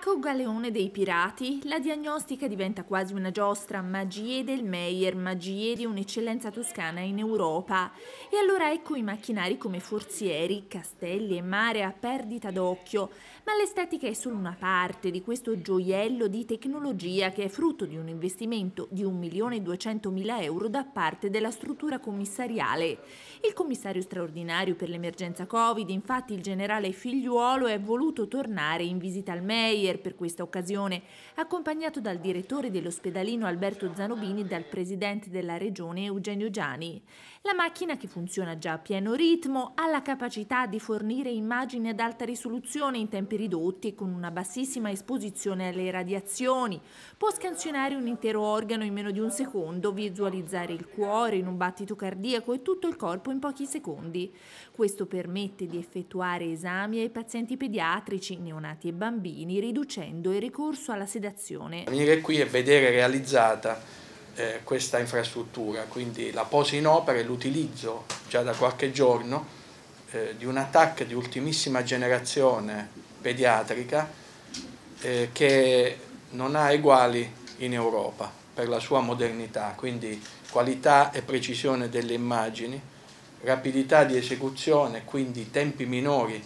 Marco Galeone dei Pirati, la diagnostica diventa quasi una giostra, magie del Meyer, magie di un'eccellenza toscana in Europa. E allora ecco i macchinari come forzieri, castelli e mare a perdita d'occhio, ma l'estetica è solo una parte di questo gioiello di tecnologia che è frutto di un investimento di 1.200.000 euro da parte della struttura commissariale. Il commissario straordinario per l'emergenza Covid, infatti il generale Figliuolo, è voluto tornare in visita al Meyer Javier per questa occasione, accompagnato dal direttore dell'ospedalino Alberto Zanobini e dal presidente della regione Eugenio Giani. La macchina, che funziona già a pieno ritmo, ha la capacità di fornire immagini ad alta risoluzione in tempi ridotti e con una bassissima esposizione alle radiazioni. Può scansionare un intero organo in meno di un secondo, visualizzare il cuore in un battito cardiaco e tutto il corpo in pochi secondi. Questo permette di effettuare esami ai pazienti pediatrici, neonati e bambini, riducendo riducendo il ricorso alla sedazione. Venire qui e vedere realizzata eh, questa infrastruttura, quindi la posa in opera e l'utilizzo già da qualche giorno eh, di un TAC di ultimissima generazione pediatrica eh, che non ha eguali in Europa per la sua modernità, quindi qualità e precisione delle immagini, rapidità di esecuzione, quindi tempi minori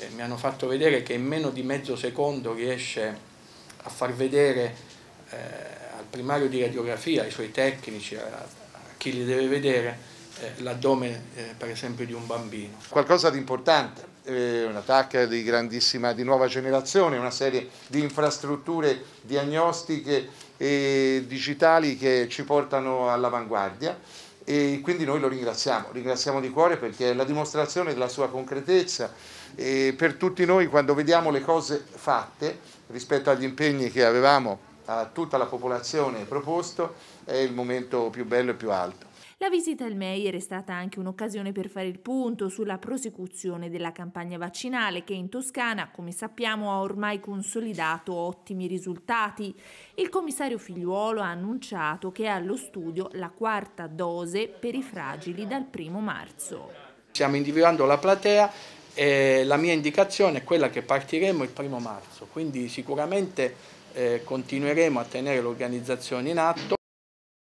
eh, mi hanno fatto vedere che in meno di mezzo secondo riesce a far vedere eh, al primario di radiografia, ai suoi tecnici, a, a chi li deve vedere, eh, l'addome eh, per esempio di un bambino. Qualcosa di importante, eh, una TAC di grandissima, di nuova generazione, una serie di infrastrutture diagnostiche e digitali che ci portano all'avanguardia e quindi noi lo ringraziamo, ringraziamo di cuore perché è la dimostrazione della sua concretezza e per tutti noi quando vediamo le cose fatte rispetto agli impegni che avevamo a tutta la popolazione proposto è il momento più bello e più alto. La visita al Meyer è stata anche un'occasione per fare il punto sulla prosecuzione della campagna vaccinale che in Toscana, come sappiamo, ha ormai consolidato ottimi risultati. Il commissario Figliuolo ha annunciato che è allo studio la quarta dose per i fragili dal primo marzo. Stiamo individuando la platea e la mia indicazione è quella che partiremo il primo marzo, quindi sicuramente eh, continueremo a tenere l'organizzazione in atto.